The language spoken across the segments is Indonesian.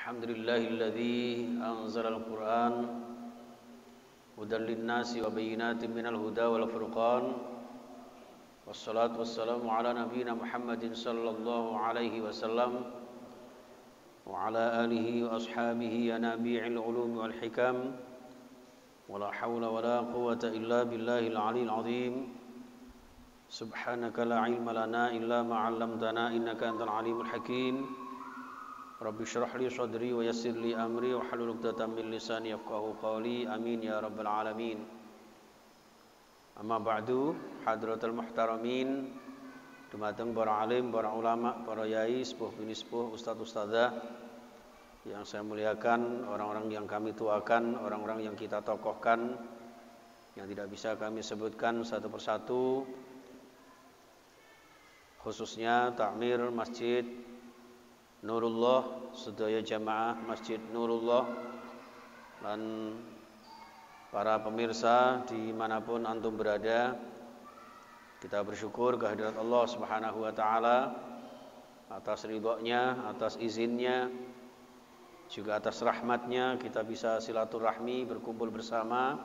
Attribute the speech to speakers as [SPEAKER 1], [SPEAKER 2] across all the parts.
[SPEAKER 1] الحمد لله الذي أنزل القرآن هدى للناس وبينات من الهدى والفرقان والصلاة والسلام على نبينا محمد صلى الله عليه وسلم وعلى آله وأصحابه ينابيع العلوم والحكم ولا حول ولا قوة إلا بالله العلي العظيم سبحانك لا علم لنا إلا ما علمتنا إنك أنت العليم الحكيم Rabbi syrah li sadri wa yassir li amri wa halul uqdatan min lisani yafqahu qawli. Amin ya rabbal alamin. Amma ba'du, hadratul muhtaramin, dumateng para alim, para ulama, para yai, sepuh bini sepuh, ustaz ustazah yang saya muliakan, orang-orang yang kami tuakan, orang-orang yang kita tokohkan, yang tidak bisa kami sebutkan satu persatu khususnya takmir masjid Nurullah sedaya jamaah Masjid Nurullah dan para pemirsa dimanapun antum berada kita bersyukur kehadirat Allah Subhanahu wa taala atas ridhonya, atas izinnya juga atas rahmatnya kita bisa silaturahmi berkumpul bersama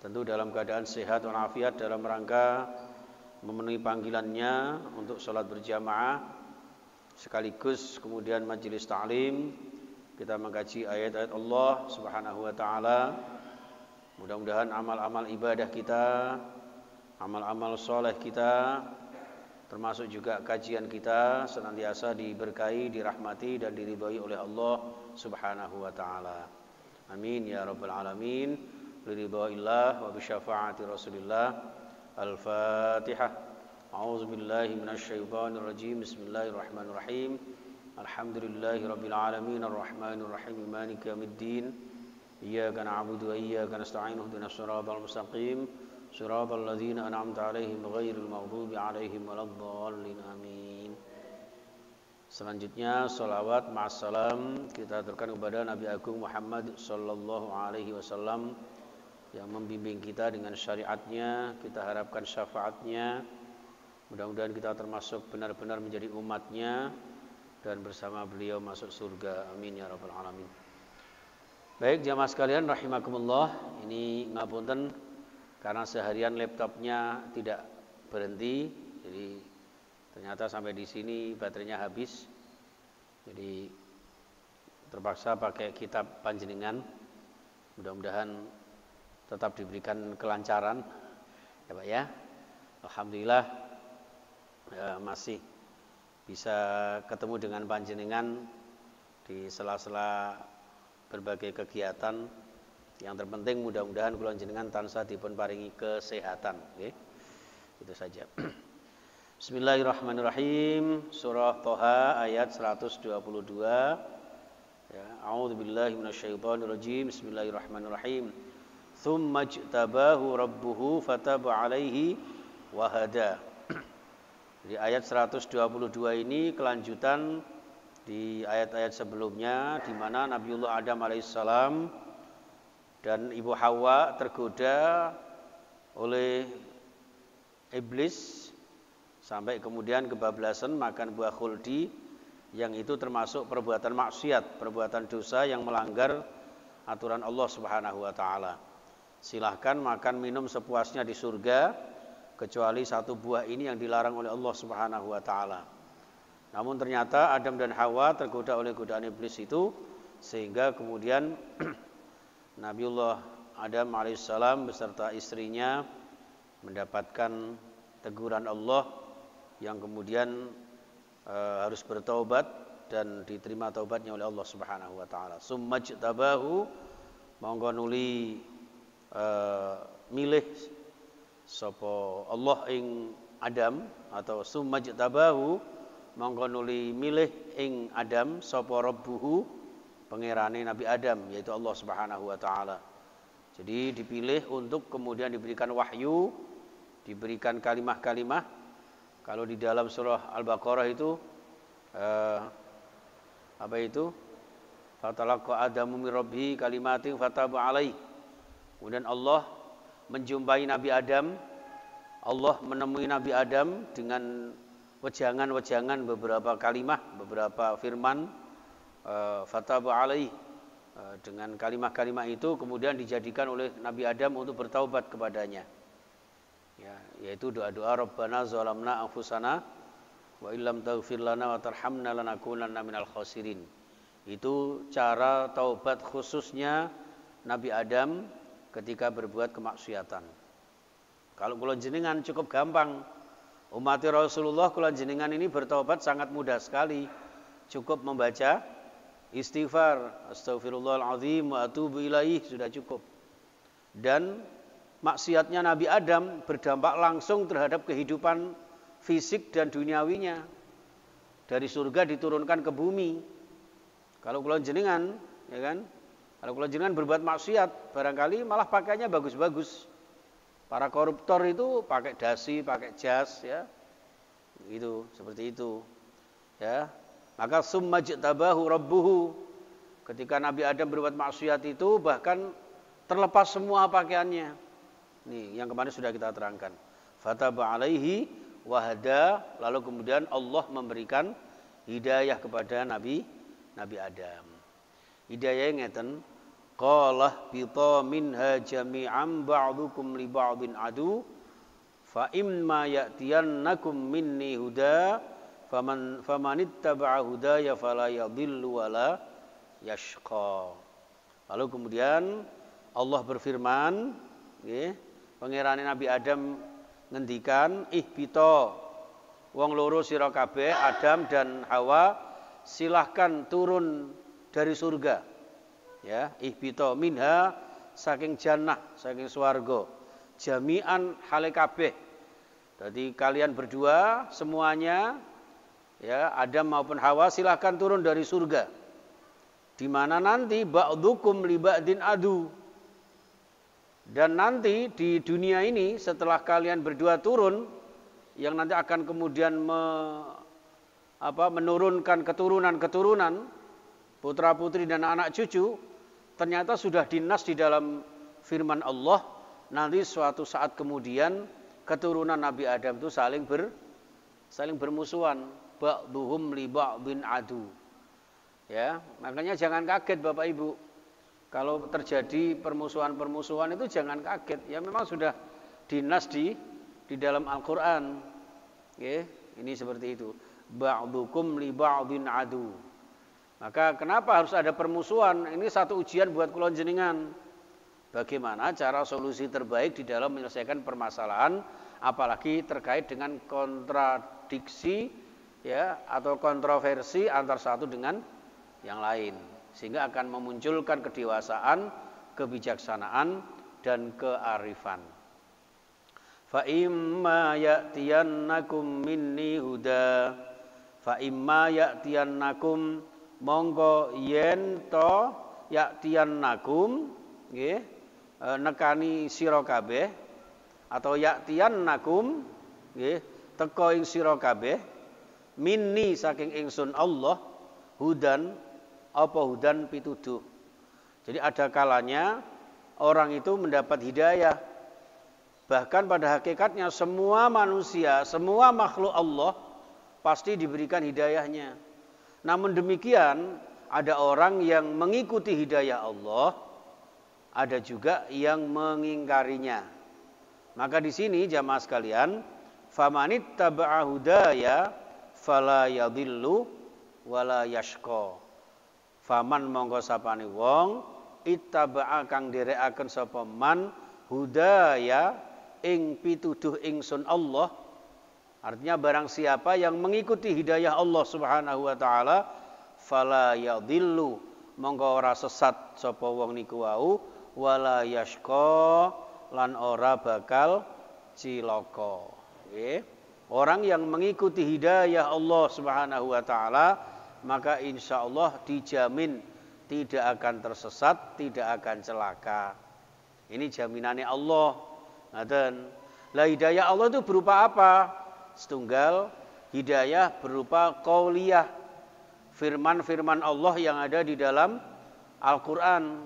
[SPEAKER 1] tentu dalam keadaan sehat dan afiat dalam rangka memenuhi panggilannya untuk sholat berjamaah sekaligus kemudian majelis ta'lim kita mengkaji ayat-ayat Allah Subhanahu wa taala. Mudah-mudahan amal-amal ibadah kita, amal-amal soleh kita, termasuk juga kajian kita senantiasa diberkahi, dirahmati dan diridhoi oleh Allah Subhanahu wa taala. Amin ya rabbal alamin. Biridhoillah wa bi Rasulillah. Al-Fatihah. أعوذ بالله من الشيطان الرجيم بسم الله الرحمن الرحيم الحمد لله رب العالمين الرحمن الرحيم مالك يوم الدين إياك نعبد وإياك نستعين اهدنا الصراط المستقيم صراط الذين أنعمت عليهم غير المغضوب عليهم ولا الضالين آمين Selanjutnya salawat ma'assalam kita aturkan kepada Nabi Agung Muhammad sallallahu alaihi wasallam yang membimbing kita dengan syariatnya, kita harapkan syafaatnya, Mudah-mudahan kita termasuk benar-benar menjadi umatnya dan bersama beliau masuk surga. Amin ya rabbal alamin. Baik jamaah sekalian rahimakumullah, ini ngapunten karena seharian laptopnya tidak berhenti, jadi ternyata sampai di sini baterainya habis. Jadi terpaksa pakai kitab panjenengan. Mudah-mudahan tetap diberikan kelancaran ya Pak ya. Alhamdulillah Eh, masih bisa ketemu dengan panjenengan di sela-sela berbagai kegiatan yang terpenting mudah-mudahan kulon jenengan tansah dipun kesehatan kesehatan okay? Itu saja. Bismillahirrahmanirrahim. Surah Toha ayat 122. Ya, A'udzu billahi minasyaitonir rajim. Bismillahirrahmanirrahim. Thumma jtabahu rabbuhu fataba alaihi wa hada. Jadi ayat 122 ini kelanjutan di ayat-ayat sebelumnya di mana Nabiullah Adam alaihissalam dan Ibu Hawa tergoda oleh iblis sampai kemudian kebablasan makan buah khuldi yang itu termasuk perbuatan maksiat, perbuatan dosa yang melanggar aturan Allah Subhanahu wa taala. Silahkan makan minum sepuasnya di surga, kecuali satu buah ini yang dilarang oleh Allah Subhanahu wa taala. Namun ternyata Adam dan Hawa tergoda oleh godaan iblis itu sehingga kemudian Nabiullah Adam alaihissalam beserta istrinya mendapatkan teguran Allah yang kemudian e, harus bertaubat dan diterima taubatnya oleh Allah Subhanahu wa taala. Summajtabahu monggo nuli e, milih sapa Allah ing Adam atau sumajtabahu mongko nuli milih ing Adam sapa rabbuhu pangerane Nabi Adam yaitu Allah Subhanahu wa taala. Jadi dipilih untuk kemudian diberikan wahyu, diberikan kalimah-kalimah. Kalau di dalam surah Al-Baqarah itu eh, apa itu? Fatalaqa Adamu min rabbih kalimatin fataba alaih. Kemudian Allah menjumpai Nabi Adam, Allah menemui Nabi Adam dengan wejangan-wejangan beberapa kalimat, beberapa firman eh, fataba alaih eh, dengan kalimat-kalimat itu kemudian dijadikan oleh Nabi Adam untuk bertaubat kepadanya. Ya, yaitu doa-doa Rabbana zalamna anfusana wa illam taghfir lana wa tarhamna lanakunanna minal khasirin. Itu cara taubat khususnya Nabi Adam ketika berbuat kemaksiatan. Kalau kulon jenengan cukup gampang. Umat Rasulullah kulon jenengan ini bertobat sangat mudah sekali. Cukup membaca istighfar, astagfirullahaladzim, wa atubu ilaih, sudah cukup. Dan maksiatnya Nabi Adam berdampak langsung terhadap kehidupan fisik dan duniawinya. Dari surga diturunkan ke bumi. Kalau kulon jenengan, ya kan, kalau kalau jenengan berbuat maksiat, barangkali malah pakainya bagus-bagus. Para koruptor itu pakai dasi, pakai jas, ya, itu seperti itu, ya. Maka summa tabahu rabbuhu. Ketika Nabi Adam berbuat maksiat itu bahkan terlepas semua pakaiannya. Nih, yang kemarin sudah kita terangkan. Fataba alaihi wahada lalu kemudian Allah memberikan hidayah kepada Nabi Nabi Adam. Hidayah yang ngeten Qala bita minha jami'an ba'dukum li ba'din adu fa imma ya'tiyannakum minni huda faman famanittaba'a hudaya fala yadhillu wala yashqa. Lalu kemudian Allah berfirman, nggih, pangerane Nabi Adam ngendikan ihbita wong loro sira kabeh Adam dan Hawa silahkan turun dari surga ya ihbito minha saking jannah saking swargo jami'an hale kabeh jadi kalian berdua semuanya ya Adam maupun Hawa silahkan turun dari surga di mana nanti ba'dukum li ba'din adu dan nanti di dunia ini setelah kalian berdua turun yang nanti akan kemudian me, apa, menurunkan keturunan-keturunan putra-putri dan anak cucu Ternyata sudah dinas di dalam firman Allah, nanti suatu saat kemudian keturunan Nabi Adam itu saling ber saling bermusuhan, ba'duhum li ba'din adu. Ya, makanya jangan kaget Bapak Ibu. Kalau terjadi permusuhan-permusuhan itu jangan kaget. Ya memang sudah dinas di di dalam Al-Qur'an. Ya, ini seperti itu. Ba'dukum li ba'din adu. Maka kenapa harus ada permusuhan? Ini satu ujian buat kulon jeningan. Bagaimana cara solusi terbaik di dalam menyelesaikan permasalahan apalagi terkait dengan kontradiksi ya atau kontroversi antar satu dengan yang lain sehingga akan memunculkan kedewasaan, kebijaksanaan dan kearifan. Fa imma ya'tiyannakum minni huda fa imma ya'tiyannakum monggo yen to yaktian nakum nggih e, nekani sira kabeh atau yaktian nakum nggih teko ing sira kabeh minni saking ingsun Allah hudan apa hudan pituduh jadi ada kalanya orang itu mendapat hidayah bahkan pada hakikatnya semua manusia semua makhluk Allah pasti diberikan hidayahnya namun demikian, ada orang yang mengikuti hidayah Allah, ada juga yang mengingkarinya. Maka di sini jamaah sekalian, famanit taba'a hudaya fala yadillu wala yashqa. Faman monggo sapane wong ittaba'a kang dherekaken sapa man hudaya ing pituduh ingsun Allah Artinya barang siapa yang mengikuti hidayah Allah Subhanahu wa taala fala yadhillu mongko ora sesat sapa wong niku wau wala yashqa lan ora bakal cilaka. Okay. Orang yang mengikuti hidayah Allah Subhanahu wa taala maka insya Allah dijamin tidak akan tersesat, tidak akan celaka. Ini jaminannya Allah. Nah dan, Lah hidayah Allah itu berupa apa? setunggal hidayah berupa kauliah firman-firman Allah yang ada di dalam Al-Qur'an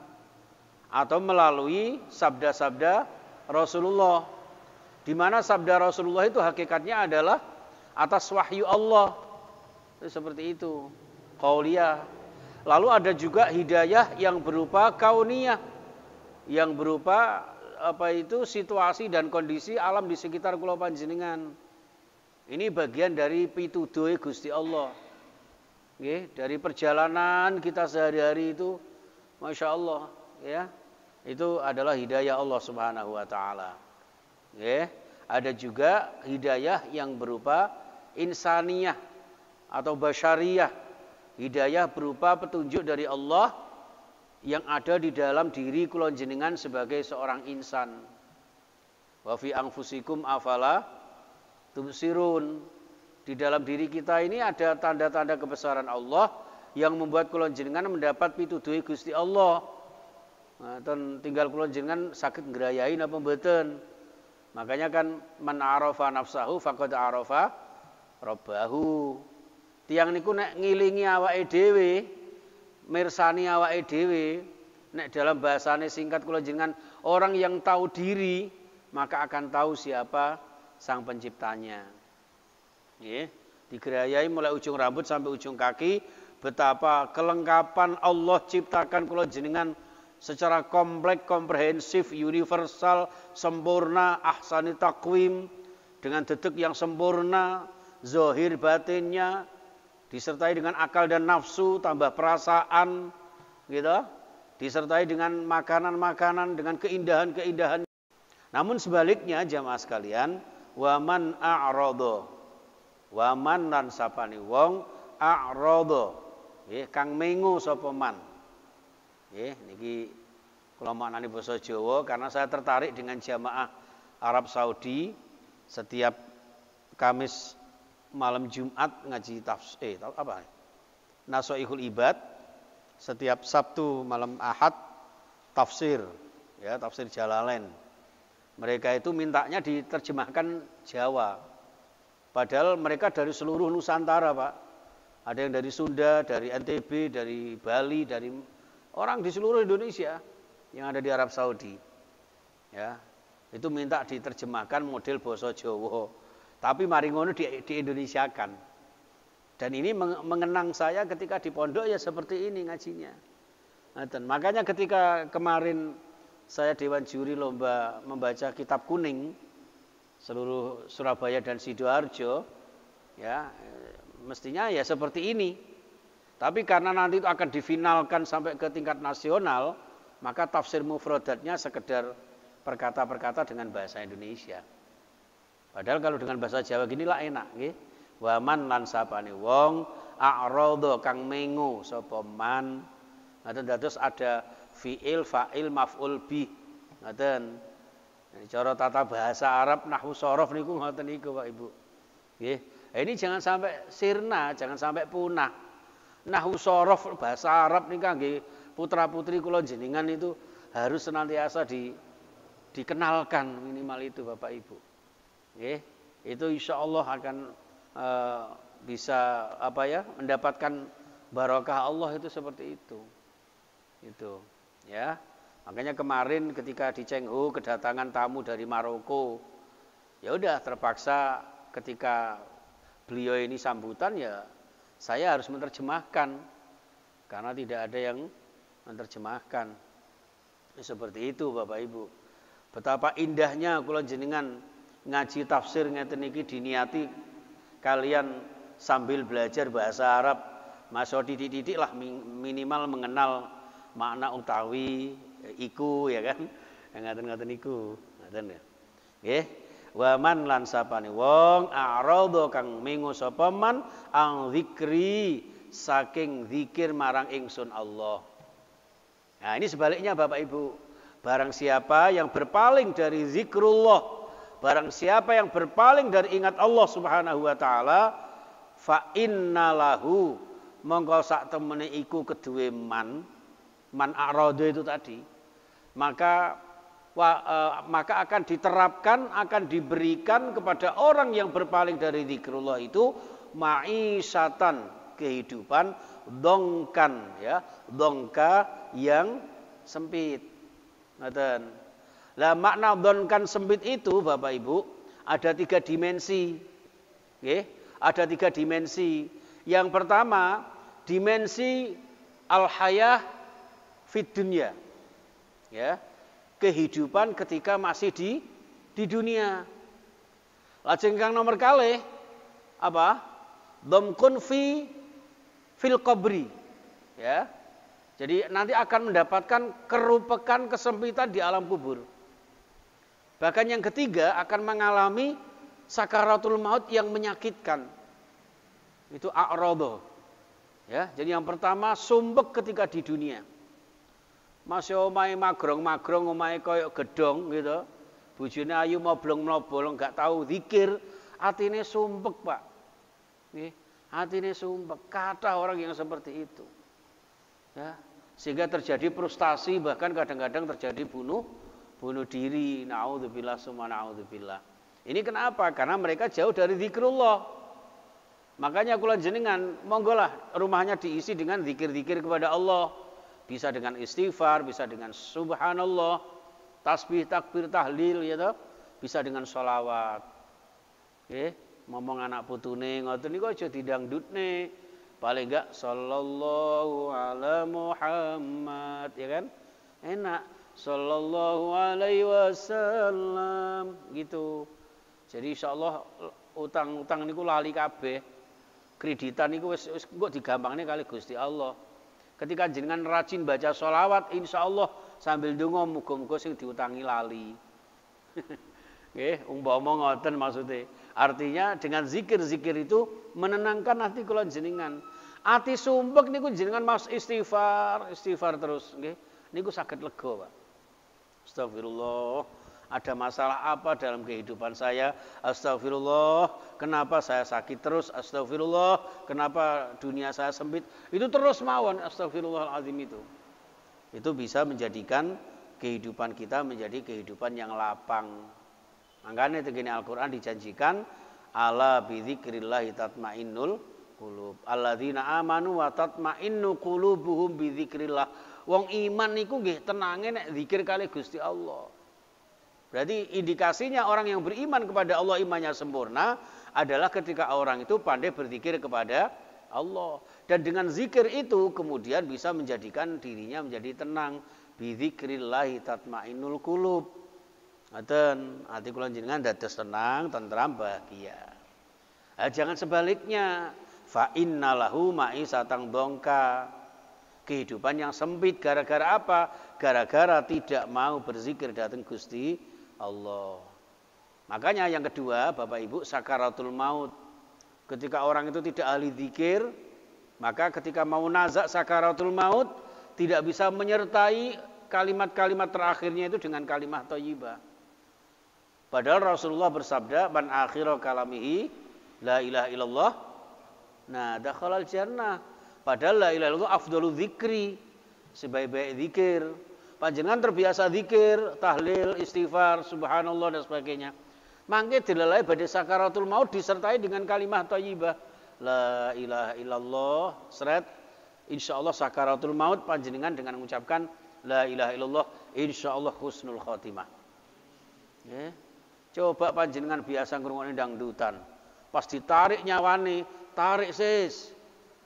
[SPEAKER 1] atau melalui sabda-sabda Rasulullah di mana sabda Rasulullah itu hakikatnya adalah atas wahyu Allah itu seperti itu kauliah lalu ada juga hidayah yang berupa kauniyah yang berupa apa itu situasi dan kondisi alam di sekitar Pulau Panjenengan ini bagian dari pitudoi Gusti Allah. dari perjalanan kita sehari-hari itu Masya Allah ya. Itu adalah hidayah Allah Subhanahu wa taala. ada juga hidayah yang berupa insaniah atau basyariah. Hidayah berupa petunjuk dari Allah yang ada di dalam diri kulon jenengan sebagai seorang insan. Wa fi anfusikum afala tubsirun. Di dalam diri kita ini ada tanda-tanda kebesaran Allah yang membuat kulon jenengan mendapat pituduhi Gusti Allah. Nah, tinggal kulon jenengan sakit ngerayain apa mboten. Makanya kan man arafa nafsahu faqad arafa rabbahu. Tiang niku nek ngilingi awake dhewe, mirsani awake dhewe, nek dalam bahasane singkat kula jenengan orang yang tahu diri maka akan tahu siapa sang penciptanya. Ya, digerayai mulai ujung rambut sampai ujung kaki betapa kelengkapan Allah ciptakan kalau jenengan secara kompleks, komprehensif, universal, sempurna, ahsani takwim dengan detik yang sempurna, zohir batinnya disertai dengan akal dan nafsu, tambah perasaan gitu, disertai dengan makanan-makanan dengan keindahan-keindahan. Namun sebaliknya jamaah sekalian, waman wa waman lan sapani wong arodo, nggih kang mengu sapa man nggih niki kula maknani basa Jawa karena saya tertarik dengan jamaah Arab Saudi setiap Kamis malam Jumat ngaji tafsir eh, apa Nasoihul Ibad setiap Sabtu malam Ahad tafsir ya tafsir Jalalain mereka itu mintanya diterjemahkan Jawa. Padahal mereka dari seluruh Nusantara, Pak. Ada yang dari Sunda, dari NTB, dari Bali, dari orang di seluruh Indonesia yang ada di Arab Saudi. Ya. Itu minta diterjemahkan model Boso Jowo. Tapi maringono di, di Indonesia kan. Dan ini mengenang saya ketika di pondok ya seperti ini ngajinya. dan Makanya ketika kemarin saya dewan juri lomba membaca kitab kuning seluruh Surabaya dan Sidoarjo ya eh, mestinya ya seperti ini tapi karena nanti itu akan difinalkan sampai ke tingkat nasional maka tafsir mufradatnya sekedar perkata-perkata dengan bahasa Indonesia padahal kalau dengan bahasa Jawa gini lah enak nggih waman lan sapane wong arodo kang mengu sapa man nah, ada fiil fa'il maf'ul bi ngoten cara tata bahasa Arab nahwu sorof niku ngoten niku Pak Ibu nggih nah, ini jangan sampai sirna jangan sampai punah nahwu sorof bahasa Arab niku kangge putra-putri kula jenengan itu harus senantiasa di dikenalkan minimal itu Bapak Ibu nggih itu insya Allah akan e, bisa apa ya mendapatkan barokah Allah itu seperti itu itu Ya, makanya kemarin ketika di Cengho kedatangan tamu dari Maroko, ya udah terpaksa ketika beliau ini sambutan ya saya harus menerjemahkan karena tidak ada yang menerjemahkan. Ya, seperti itu Bapak Ibu. Betapa indahnya kula jenengan ngaji tafsir ngeten iki diniati kalian sambil belajar bahasa Arab. Masuk titik-titik lah minimal mengenal makna utawi eh, iku ya kan yang ngaten-ngaten iku ngaten ya nggih wa man lan sapane wong a'rada kang mengo sapa man ang zikri saking zikir marang ingsun Allah nah ini sebaliknya Bapak Ibu barang siapa yang berpaling dari zikrullah barang siapa yang berpaling dari ingat Allah Subhanahu wa taala fa innalahu mongko sak temene iku keduwe man man arodo itu tadi, maka wa, e, maka akan diterapkan, akan diberikan kepada orang yang berpaling dari zikrullah itu maisatan kehidupan dongkan ya, dongka yang sempit. Ngaten. Lah makna dongkan sempit itu Bapak Ibu ada tiga dimensi. Oke, ada tiga dimensi. Yang pertama, dimensi al-hayah fit dunia. Ya. Kehidupan ketika masih di di dunia. Lajeng kang nomor kali apa? Domkun fi fil kubri. Ya. Jadi nanti akan mendapatkan kerupekan kesempitan di alam kubur. Bahkan yang ketiga akan mengalami sakaratul maut yang menyakitkan. Itu a'rodo. Ya, jadi yang pertama sumbek ketika di dunia. Masih omai magrong-magrong, omai koyok gedong gitu. Bujune ayu mau moblong bolong gak tahu zikir, ini sumpek, Pak. hati ini sumpek. Kata orang yang seperti itu. Ya, sehingga terjadi frustasi bahkan kadang-kadang terjadi bunuh bunuh diri. naudzubillah summa naudzubillah. Ini kenapa? Karena mereka jauh dari zikrullah. Makanya kula jenengan monggolah rumahnya diisi dengan zikir-zikir kepada Allah bisa dengan istighfar, bisa dengan subhanallah, tasbih, takbir, tahlil ya toh. Bisa dengan sholawat. Oke, ngomong anak putune kok niku aja nih? Paling enggak sallallahu ala Muhammad, ya kan? Enak. Sallallahu alaihi wasallam gitu. Jadi insya utang-utang niku lali kabeh. Kreditan niku wis kok digampangne kali Gusti Allah. Ketika jenengan rajin baca sholawat, insya Allah sambil dungo muga-muga sing diutangi lali. Oke, umpama ngoten maksudnya. Artinya dengan zikir-zikir itu menenangkan hati kula jenengan. Ati sumpek niku jenengan mas istighfar, istighfar terus nggih. Niku sakit lega, Pak. Astagfirullah ada masalah apa dalam kehidupan saya astagfirullah kenapa saya sakit terus astagfirullah kenapa dunia saya sempit itu terus mawon astagfirullahalazim itu itu bisa menjadikan kehidupan kita menjadi kehidupan yang lapang makanya begini Al-Qur'an dijanjikan ala bidzikrillah tatmainnul qulub alladzina amanu wa tatmainnu qulubuhum bidzikrillah wong iman niku nggih tenange nek zikir kali Gusti Allah Berarti indikasinya orang yang beriman kepada Allah imannya sempurna adalah ketika orang itu pandai berzikir kepada Allah. Dan dengan zikir itu kemudian bisa menjadikan dirinya menjadi tenang. Bidzikrillahi tatmainul kulub. Dan hati kula jenengan dados tenang, tentram, bahagia. Nah, jangan sebaliknya. Fa innalahu ma'isatang dongka. Kehidupan yang sempit gara-gara apa? Gara-gara tidak mau berzikir datang Gusti Allah. Makanya yang kedua, Bapak Ibu, sakaratul maut. Ketika orang itu tidak ahli zikir, maka ketika mau nazak sakaratul maut, tidak bisa menyertai kalimat-kalimat terakhirnya itu dengan kalimat thayyibah. Padahal Rasulullah bersabda, "Man akhiru kalamihi la ilaha illallah." Nah, dakhalal jannah. Padahal la ilaha illallah afdalu dzikri, sebaik-baik zikir panjenengan terbiasa zikir, tahlil, istighfar, subhanallah dan sebagainya. Mangke dilalai badai sakaratul maut disertai dengan kalimat thayyibah. La ilaha illallah, seret. Insya Allah sakaratul maut panjenengan dengan mengucapkan la ilaha illallah, insya Allah husnul khotimah. Ya. Coba panjenengan biasa ngrungokne dangdutan. Pas ditarik nyawane, tarik sis.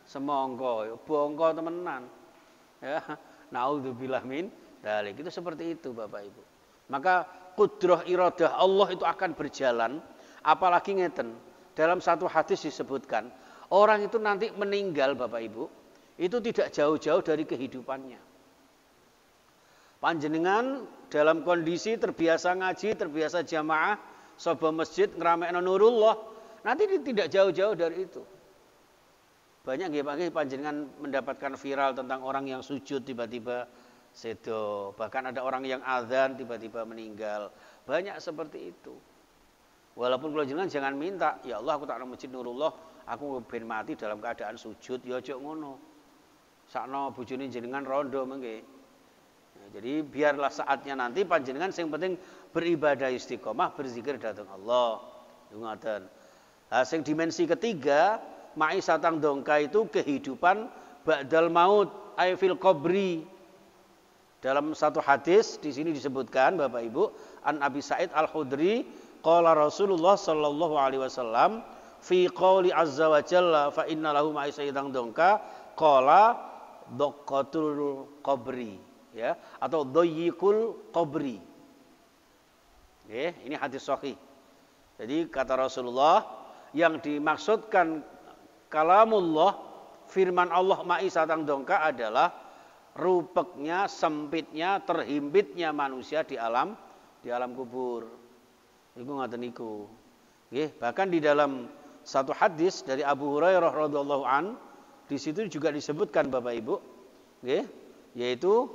[SPEAKER 1] Semongko, ya, bongko temenan. Ya, naudzubillah min Dalik. Itu seperti itu Bapak Ibu. Maka kudroh irodah Allah itu akan berjalan. Apalagi ngeten. Dalam satu hadis disebutkan. Orang itu nanti meninggal Bapak Ibu. Itu tidak jauh-jauh dari kehidupannya. Panjenengan dalam kondisi terbiasa ngaji, terbiasa jamaah, soba masjid, ngeramek nurullah. Nanti tidak jauh-jauh dari itu. Banyak yang Pak panjenengan mendapatkan viral tentang orang yang sujud tiba-tiba sedo. Bahkan ada orang yang azan tiba-tiba meninggal. Banyak seperti itu. Walaupun kalau jangan jangan minta, ya Allah aku tak nak masjid Nurullah, aku ben mati dalam keadaan sujud, ya cok ngono. Sakno bujuni jenengan rondo mengge ya, jadi biarlah saatnya nanti panjenengan yang penting beribadah istiqomah, berzikir datang Allah. Yo Nah, sing dimensi ketiga, ma'isatang dongka itu kehidupan ba'dal maut, ay fil qabri, dalam satu hadis di sini disebutkan Bapak Ibu, An Abi Said Al Khudri qala Rasulullah sallallahu alaihi wasallam fi qauli azza wa jalla fa inna lahu sayyidang dongka qala doqatul qabri ya atau doyikul qabri ya, ini hadis sahih jadi kata Rasulullah yang dimaksudkan kalamullah firman Allah ma'isatang dongka adalah rupeknya, sempitnya, terhimpitnya manusia di alam di alam kubur. Iku ngaten teniku bahkan di dalam satu hadis dari Abu Hurairah radhiyallahu an di situ juga disebutkan Bapak Ibu, nggih, yaitu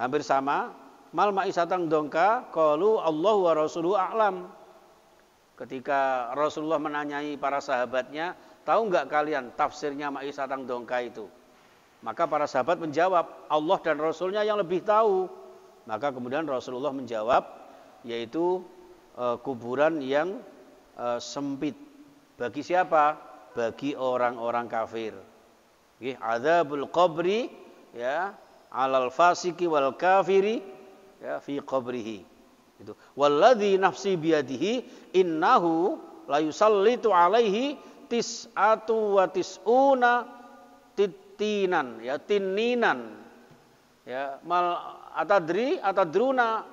[SPEAKER 1] hampir sama mal ma'isatang dongka qalu Allah wa rasuluhu a'lam. Ketika Rasulullah menanyai para sahabatnya, tahu nggak kalian tafsirnya ma'isatang dongka itu? Maka para sahabat menjawab, Allah dan Rasulnya yang lebih tahu. Maka kemudian Rasulullah menjawab, yaitu e, kuburan yang e, sempit. Bagi siapa? Bagi orang-orang kafir. Gih, azabul qabri ya alal fasiki wal kafiri ya fi qabrihi. Itu. Walladzi nafsi biadihi innahu la yusallitu alaihi tis'atu wa tis'una tinan ya tininan ya mal atadri atadruna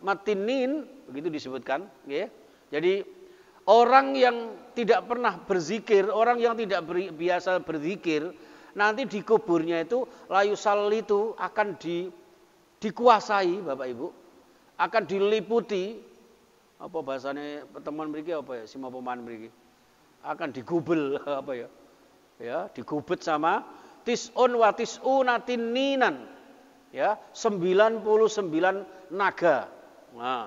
[SPEAKER 1] matinin begitu disebutkan ya. Jadi orang yang tidak pernah berzikir, orang yang tidak beri, biasa berzikir, nanti di kuburnya itu layu sal itu akan di dikuasai Bapak Ibu, akan diliputi apa bahasanya teman beri apa ya sima pemain mereka akan digubel apa ya ya digubet sama tis'un wa tis'una tinninan. Ya, 99 naga. Nah.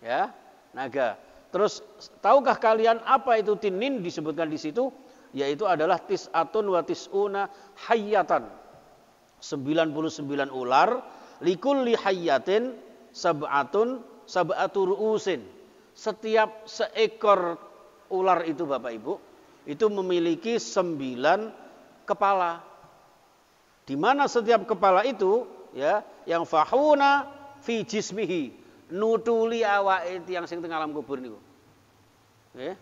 [SPEAKER 1] Ya, naga. Terus tahukah kalian apa itu tinin disebutkan di situ? Yaitu adalah tis'atun wa tis'una hayyatan. 99 ular likulli hayyatin sab'atun sab'atu ru'usin. Setiap seekor ular itu Bapak Ibu itu memiliki sembilan kepala. Di mana setiap kepala itu ya yang fahuna fi jismihi nutuli awak itu yang sing tengalam alam kubur niku. Ya.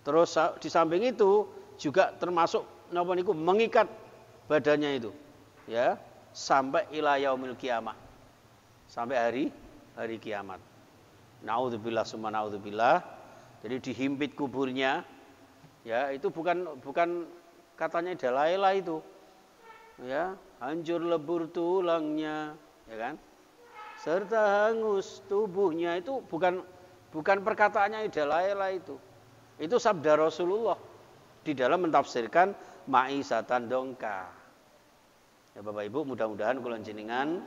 [SPEAKER 1] Terus di samping itu juga termasuk napa niku mengikat badannya itu. Ya, sampai ila yaumil kiamah. Sampai hari hari kiamat. Naudzubillah summa naudzubillah. Jadi dihimpit kuburnya ya itu bukan bukan katanya Dalaila itu. Ya, hancur lebur tulangnya, ya kan? Serta hangus tubuhnya itu bukan bukan perkataannya Dalaila itu. Itu sabda Rasulullah di dalam mentafsirkan ma'isatan dongka. Ya Bapak Ibu, mudah-mudahan kulon jenengan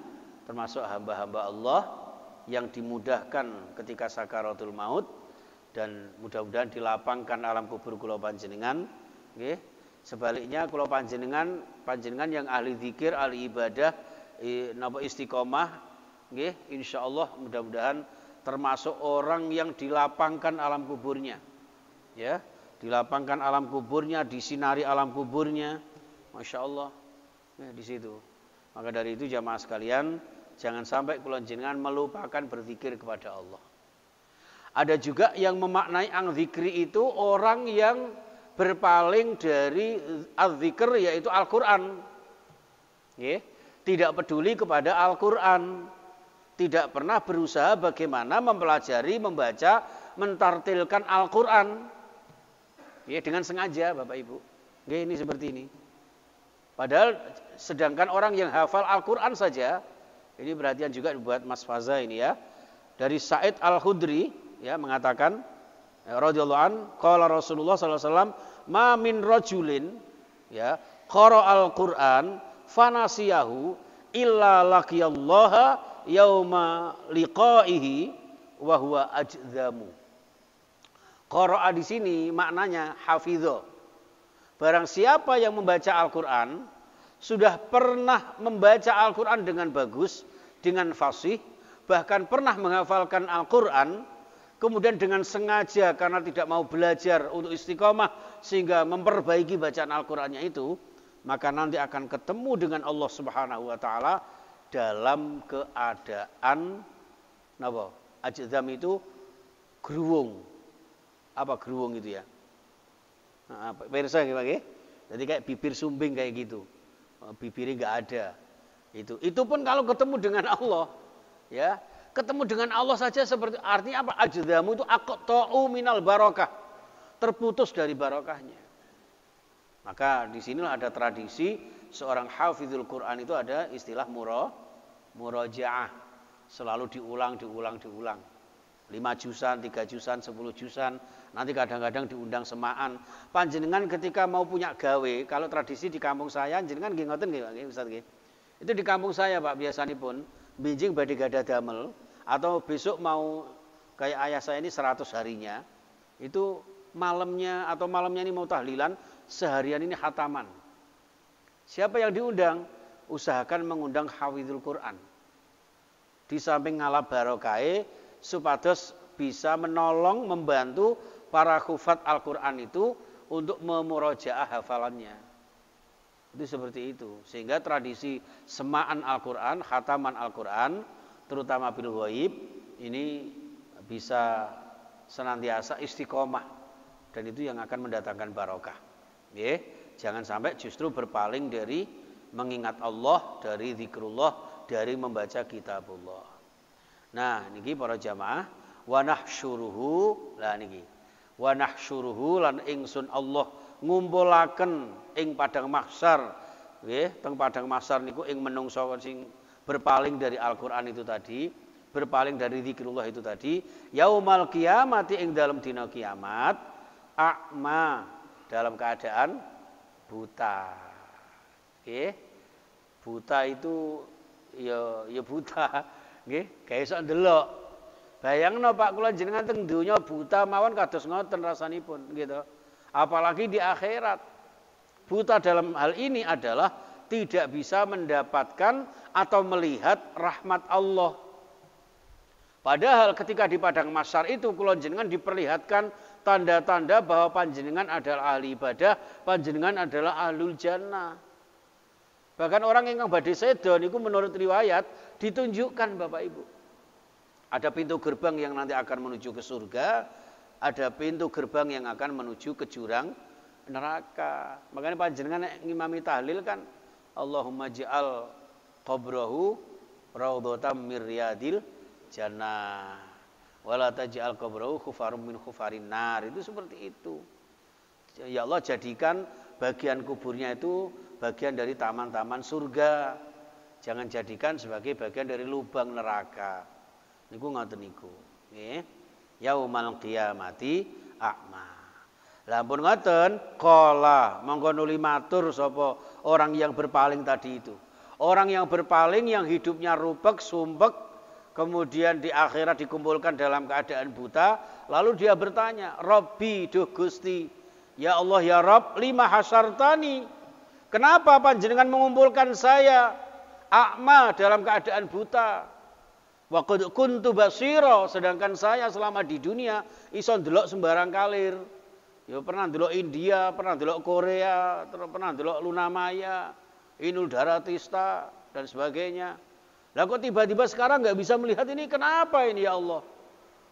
[SPEAKER 1] termasuk hamba-hamba Allah yang dimudahkan ketika sakaratul maut dan mudah-mudahan dilapangkan alam kubur kula panjenengan nggih Sebaliknya kalau panjenengan panjenengan yang ahli zikir, ahli ibadah, napa istiqomah nggih insyaallah mudah-mudahan termasuk orang yang dilapangkan alam kuburnya. Ya, dilapangkan alam kuburnya, disinari alam kuburnya. Masya Allah, ya, di situ. Maka dari itu jamaah sekalian, jangan sampai kulon jenengan melupakan berzikir kepada Allah. Ada juga yang memaknai ang zikri itu orang yang berpaling dari al yaitu Al-Quran. Ya, tidak peduli kepada Al-Quran. Tidak pernah berusaha bagaimana mempelajari, membaca, mentartilkan Al-Quran. Ya, dengan sengaja Bapak Ibu. Ya, ini seperti ini. Padahal sedangkan orang yang hafal Al-Quran saja, ini perhatian juga buat Mas Faza ini ya. Dari Said al hudri ya mengatakan radhiyallahu an qala Rasulullah sallallahu alaihi wasallam ma min rajulin ya qara al-Qur'an fanasiyahu illa laqiyallaha yauma liqaihi wa huwa ajzamu qara di sini maknanya hafizah Barang siapa yang membaca Al-Quran, sudah pernah membaca Al-Quran dengan bagus, dengan fasih, bahkan pernah menghafalkan Al-Quran, kemudian dengan sengaja karena tidak mau belajar untuk istiqomah sehingga memperbaiki bacaan Al-Qur'annya itu, maka nanti akan ketemu dengan Allah Subhanahu wa taala dalam keadaan napa? Ajzam itu geruwung. Apa geruwung itu ya? Nah, pemirsa Jadi kayak bibir sumbing kayak gitu. Bibirnya nggak ada. Itu itu pun kalau ketemu dengan Allah, ya Ketemu dengan Allah saja seperti artinya apa? Ajdamu itu aqta'u minal barokah. Terputus dari barokahnya. Maka di sinilah ada tradisi seorang hafizul Quran itu ada istilah muro, murojaah. Selalu diulang, diulang, diulang. Lima jusan, tiga jusan, sepuluh jusan. Nanti kadang-kadang diundang semaan. Panjenengan ketika mau punya gawe, kalau tradisi di kampung saya, jenengan nggih ngoten nggih. Itu di kampung saya Pak biasanya pun binjing badi gada damel atau besok mau kayak ayah saya ini 100 harinya itu malamnya atau malamnya ini mau tahlilan seharian ini hataman siapa yang diundang usahakan mengundang hafizul Quran di samping ngalah barokai supados bisa menolong membantu para kufat Al-Quran itu untuk memurojaah hafalannya. Itu seperti itu. Sehingga tradisi semaan Al-Quran, khataman Al-Quran, terutama bil waib, ini bisa senantiasa istiqomah. Dan itu yang akan mendatangkan barokah. Ya, jangan sampai justru berpaling dari mengingat Allah, dari zikrullah, dari membaca kitabullah. Nah, niki para jamaah, wa nahsyuruhu, lah niki. Wa nahsyuruhu lan ingsun Allah ngumpulaken ing padang maksar, nggih teng padang maksar niku ing menungso sing berpaling dari Al-Qur'an itu tadi berpaling dari zikrullah itu tadi yaumal kiamati ing dalam dina kiamat akma dalam keadaan buta nggih buta itu ya ya buta nggih gak iso ndelok bayangno Pak kula jenengan teng donya buta mawon kados ngoten rasanipun gitu apalagi di akhirat. Buta dalam hal ini adalah tidak bisa mendapatkan atau melihat rahmat Allah. Padahal ketika di padang masar itu kulon jenengan diperlihatkan tanda-tanda bahwa panjenengan adalah ahli ibadah, panjenengan adalah ahlul jannah. Bahkan orang yang badai sedon itu menurut riwayat ditunjukkan Bapak Ibu. Ada pintu gerbang yang nanti akan menuju ke surga, ada pintu gerbang yang akan menuju ke jurang neraka. Makanya panjenengan ngimami tahlil kan Allahumma ja'al qabrahu min miryadil jannah wala taj'al qabrahu khufarum min khufarin nar. Itu seperti itu. Ya Allah jadikan bagian kuburnya itu bagian dari taman-taman surga. Jangan jadikan sebagai bagian dari lubang neraka. Niku ngoten niku. Nggih yaumal qiyamati a'ma. lampun ngaten, ngoten, qala monggo nuli matur sapa orang yang berpaling tadi itu. Orang yang berpaling yang hidupnya rubek, sumpek, kemudian di akhirat dikumpulkan dalam keadaan buta, lalu dia bertanya, "Robbi, duh Gusti, ya Allah ya Rob, lima hasartani. Kenapa panjenengan mengumpulkan saya akma dalam keadaan buta?" Waktu qad kuntu basira, sedangkan saya selama di dunia iso ndelok sembarang kalir. Ya pernah ndelok India, pernah ndelok Korea, terus pernah ndelok Maya, Inul Daratista dan sebagainya. Lah kok tiba-tiba sekarang nggak bisa melihat ini kenapa ini ya Allah?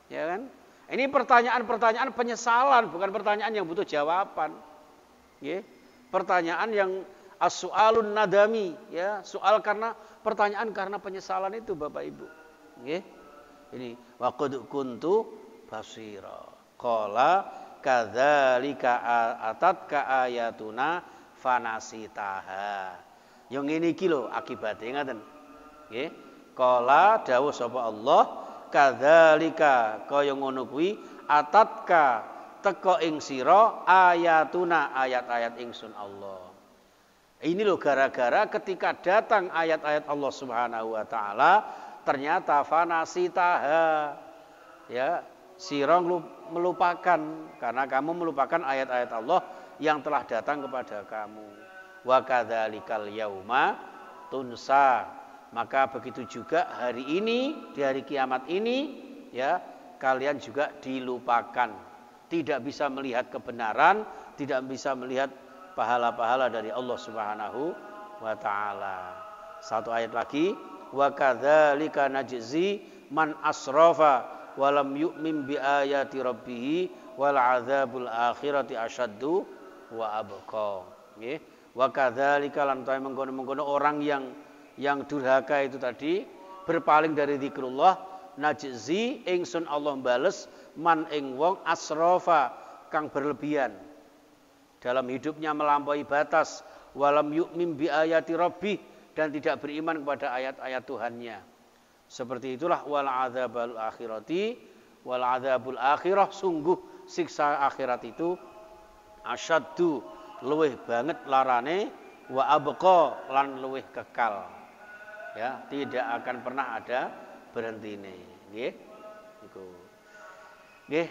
[SPEAKER 1] Ya kan? Ini pertanyaan-pertanyaan penyesalan, bukan pertanyaan yang butuh jawaban. Ya. Pertanyaan yang as-su'alun nadami, ya, soal karena pertanyaan karena penyesalan itu Bapak Ibu. Nggih. Ini wa qad kuntu basira. Qala kadzalika atatka ayatuna fanasitaha. Yang ini iki lho akibate ngaten. Nggih. Qala dawuh sapa Allah kadzalika kaya ngono kuwi atatka teko ing sira ayatuna ayat-ayat ingsun Allah. Ini loh gara-gara ketika datang ayat-ayat Allah Subhanahu wa taala ternyata fanasitaha ya sirong melupakan karena kamu melupakan ayat-ayat Allah yang telah datang kepada kamu wa kadzalikal yauma tunsa maka begitu juga hari ini di hari kiamat ini ya kalian juga dilupakan tidak bisa melihat kebenaran tidak bisa melihat pahala-pahala dari Allah Subhanahu wa taala satu ayat lagi wa kadzalika najzi man asrafa wa lam yu'min bi ayati rabbih wal azabul akhirati ashaddu wa abqa nggih wa kadzalika lan ta mengkono-mengkono orang yang yang durhaka itu tadi berpaling dari zikrullah najzi ingsun Allah bales man ing wong asrafa kang berlebihan dalam hidupnya melampaui batas walam yu'min bi ayati rabbih dan tidak beriman kepada ayat-ayat Tuhannya. Seperti itulah wal adzabul akhirati wal adzabul akhirah sungguh siksa akhirat itu asyaddu luweh banget larane wa abqa lan luweh kekal. Ya, tidak akan pernah ada berhentine, nggih. Iku. Nggih.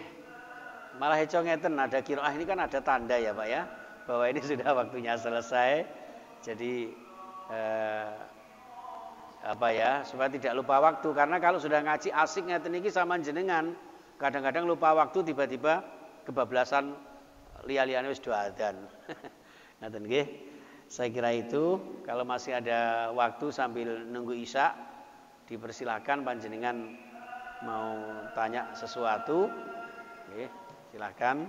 [SPEAKER 1] Malah heco ngeten ada kiroah ini kan ada tanda ya Pak ya bahwa ini sudah waktunya selesai. Jadi eh, apa ya supaya tidak lupa waktu karena kalau sudah ngaji asik ngeten niki sama jenengan kadang-kadang lupa waktu tiba-tiba kebablasan lia-liane wis dua adzan. Ngaten nggih. Saya kira itu kalau masih ada waktu sambil nunggu Isya dipersilahkan panjenengan mau tanya sesuatu. Oke, silakan.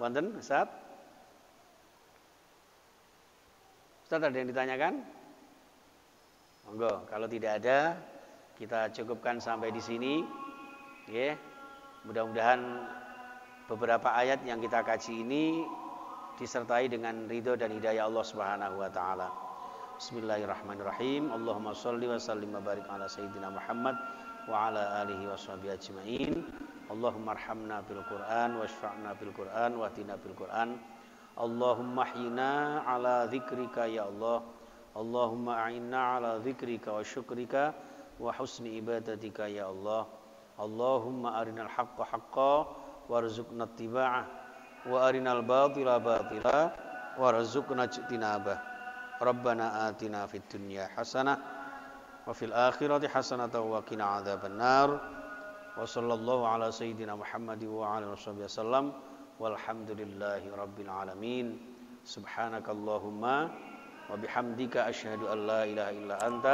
[SPEAKER 1] Wonten, Ustaz? Ustaz ada yang ditanyakan? Monggo, kalau tidak ada kita cukupkan sampai di sini. Ya. Mudah-mudahan beberapa ayat yang kita kaji ini disertai dengan ridho dan hidayah Allah Subhanahu wa taala. Bismillahirrahmanirrahim. Allahumma shalli wa sallim wa barik ala sayyidina Muhammad wa ala alihi wa sahbihi ajmain. Allahumma arhamna bil Qur'an wasfa'na bil Qur'an wa bil Qur'an. اللهم احينا على ذكرك يا الله اللهم أعنا على ذكرك وشكرك وحسن عبادتك يا الله اللهم أرنا الحق حقا وارزقنا اتباعه وأرنا الباطل باطلا وارزقنا اجتنابه ربنا آتنا في الدنيا حسنة وفي الآخرة حسنة وقنا عذاب النار وصلى الله على سيدنا محمد وعلى آله وصحبه وسلم والحمد لله رب العالمين سبحانك اللهم وبحمدك أشهد أن لا إله إلا أنت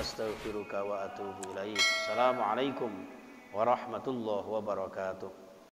[SPEAKER 1] أستغفرك وأتوب إليك السلام عليكم ورحمة الله وبركاته